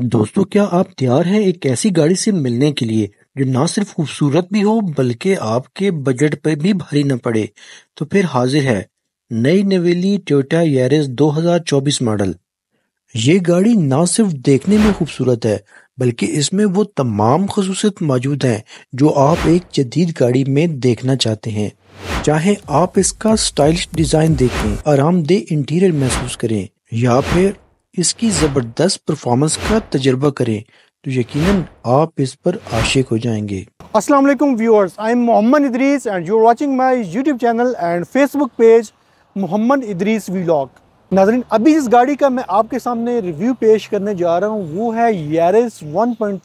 दोस्तों क्या आप तैयार हैं एक ऐसी गाड़ी से मिलने के लिए जो ना सिर्फ खूबसूरत भी हो बल्कि आपके बजट पर भी भारी न पड़े तो फिर हाजिर है नई नवेली दो यारिस 2024 मॉडल ये गाड़ी ना सिर्फ देखने में खूबसूरत है बल्कि इसमें वो तमाम खसूसियत मौजूद हैं जो आप एक जदीद गाड़ी में देखना चाहते हैं चाहे आप इसका स्टाइलिश डिज़ाइन देखें आरामदेह इंटीरियर महसूस करें या फिर इसकी ज़बरदस्त परफॉर्मेंस का तजर्बा करें तो यकीनन आप इस पर आशिक हो जाएंगे अस्सलाम वालेकुम viewers I am Mohammad Idris and you are watching my YouTube channel and Facebook page Mohammad Idris vlog नाजरीन अभी जिस गाड़ी का मैं आपके सामने रिव्यू पेश करने जा रहा हूँ वो है यारिस 1.3 पॉइंट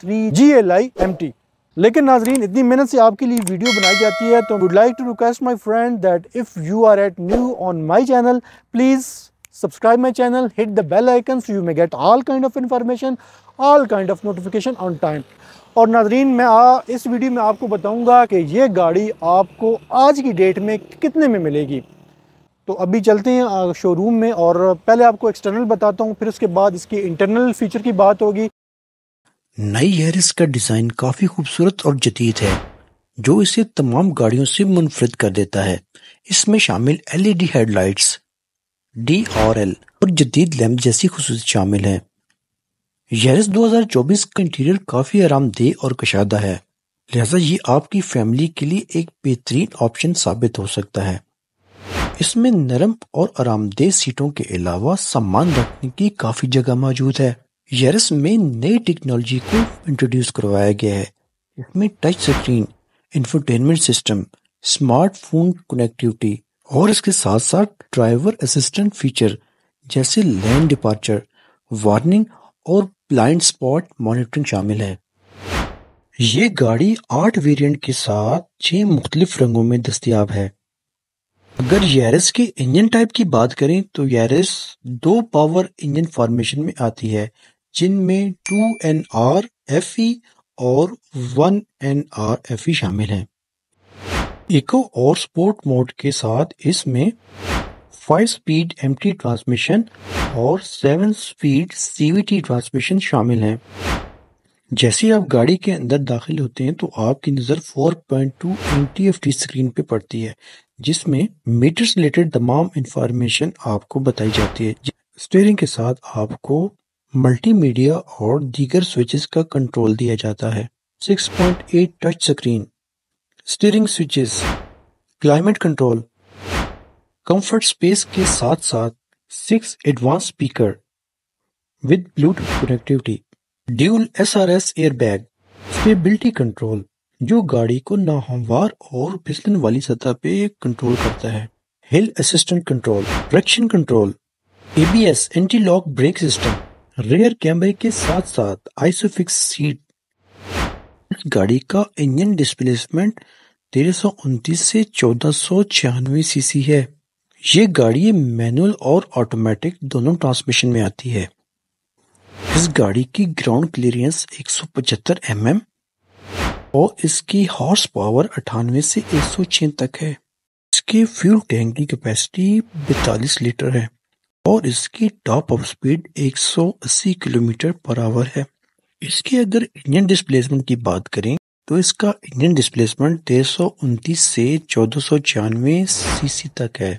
थ्री लेकिन नाजरीन इतनी मेहनत से आपके लिए वीडियो बनाई जाती है तो would like to request my friend that if you are at new on my channel please subscribe my channel, hit the bell icon so you may get all kind of information, all kind of notification on time. और नाजरीन मैं आ, इस video में आपको बताऊंगा कि ये गाड़ी आपको आज की डेट में कितने में मिलेगी तो अभी चलते हैं शोरूम में और पहले आपको एक्सटर्नल बताता हूँ फिर उसके बाद इसकी इंटरनल फीचर की बात होगी नई हेरिस का डिज़ाइन काफ़ी खूबसूरत और जदीद है जो इसे तमाम गाड़ियों से मुनफरद कर देता है इसमें शामिल एलईडी हेडलाइट्स डी और एल और जदीद लैम्प जैसी खसूस शामिल हैं यरस 2024 का इंटीरियर काफ़ी आरामदेह और कशादा है लिहाजा ये आपकी फैमिली के लिए एक बेहतरीन ऑप्शन साबित हो सकता है इसमें नरम और आरामदेह सीटों के अलावा सामान रखने की काफ़ी जगह मौजूद है यरस में नई टेक्नोलॉजी को इंट्रोड्यूस करवाया गया है इसमें touch screen infotainment system smartphone connectivity और इसके साथ साथ ड्राइवर असिस्टेंट फीचर जैसे लैंड डिपार्चर वार्निंग और ब्लाइंड स्पॉट मॉनिटरिंग शामिल है ये गाड़ी आठ वेरिएंट के साथ छह मुख्तलिफ रंगों में दस्तियाब है अगर यारिस के इंजन टाइप की बात करें तो यारिस दो पावर इंजन फॉर्मेशन में आती है जिनमें two N R F E और one N R F E शामिल है इको और स्पोर्ट मोड के साथ इसमें फाइव स्पीड एम ट्रांसमिशन और सेवन स्पीड सीवीटी ट्रांसमिशन शामिल हैं जैसे आप गाड़ी के अंदर दाखिल होते हैं तो आपकी नज़र 4.2 पॉइंट एम स्क्रीन पे पड़ती है जिसमें मीटर से रिलेटेड तमाम इंफॉर्मेशन आपको बताई जाती है स्टेयरिंग के साथ आपको मल्टीमीडिया और दीगर स्विचेस का कंट्रोल दिया जाता है 6.8 touch screen steering switches climate control comfort space के साथ साथ six advance speaker with Bluetooth connectivity dual SRS airbag stability control जो गाड़ी को नाहमवार और फिसलन वाली सतह पे कंट्रोल करता है hill assistant control traction control ABS anti lock brake system rear कैमरे के साथ साथ आइसोफिक्स सीट इस गाड़ी का इंजन डिस्प्लेसमेंट तेरह से चौदह सौ सीसी है ये गाड़ी मैनुअल और ऑटोमेटिक दोनों ट्रांसमिशन में आती है इस गाड़ी की ग्राउंड क्लियरेंस 175 mm और इसकी हॉर्स पावर अठानवे से एक तक है इसके फ्यूल टैंक की कैपेसिटी बैतालीस लीटर है और इसकी top of speed 180 kilometre per hour है इसके अगर इंडियन डिस्प्लेसमेंट की बात करें तो इसका इंडियन डिस्प्लेसमेंट तेरह से चौदह सौ सीसी तक है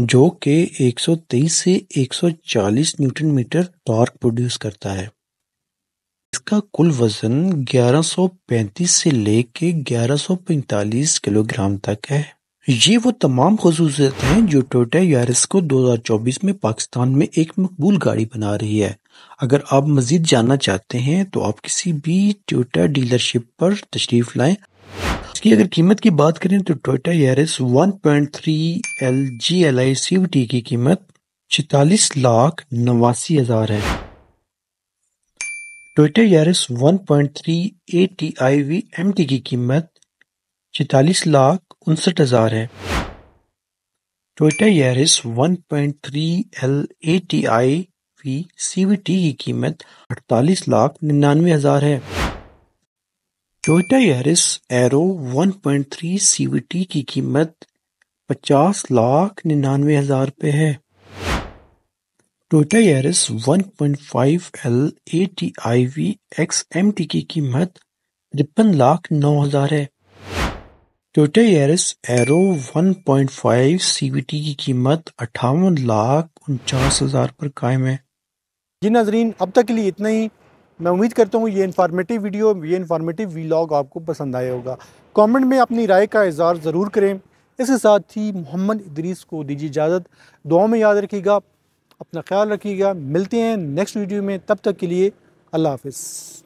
जो कि 123 से 140 न्यूटन मीटर टॉर्क प्रोड्यूस करता है इसका कुल वजन 1135 से लेके 1145 किलोग्राम तक है ये वो तमाम खसूसियत हैं जो टोटा यारिस को 2024 में पाकिस्तान में एक मकबूल गाड़ी बना रही है अगर आप मजीद जानना चाहते हैं तो आप किसी भी टोयोटा डीलरशिप पर तशरीफ लाएं इसकी अगर कीमत की बात करें तो Toyota Yaris 1.3 point three L G L I C T की कीमत छितालीस लाख नवासी हजार है Toyota Yaris 1.3 point three A T I V M T की कीमत छितालीस लाख उनसठ हजार है Toyota Yaris 1.3 point three L A T I की सीवीटी की कीमत अड़तालीस लाख निन्यानवे हजार है टोयोटा यरिस एरो 1.3 सीवीटी की कीमत पचास लाख निन्यानवे हजार रुपये है Toyota Yaris 1.5 L A T I V X M T की कीमत तिरपन लाख नौ हजार है टोयोटा यरिस एरो 1.5 सीवीटी की कीमत अट्ठावन लाख उनचास हजार पर कायम है जी नाजरीन अब तक के लिए इतना ही मैं उम्मीद करता हूँ ये इन्फॉर्मेटिव वीडियो ये इन्फॉर्मेटिव वीलॉग आपको पसंद आया होगा कमेंट में अपनी राय का इजहार ज़रूर करें इसके साथ ही मोहम्मद इदरीस को दीजिए इजाज़त दुआ में याद रखिएगा अपना ख्याल रखिएगा मिलते हैं नेक्स्ट वीडियो में तब तक के लिए अल्लाह हाफिज़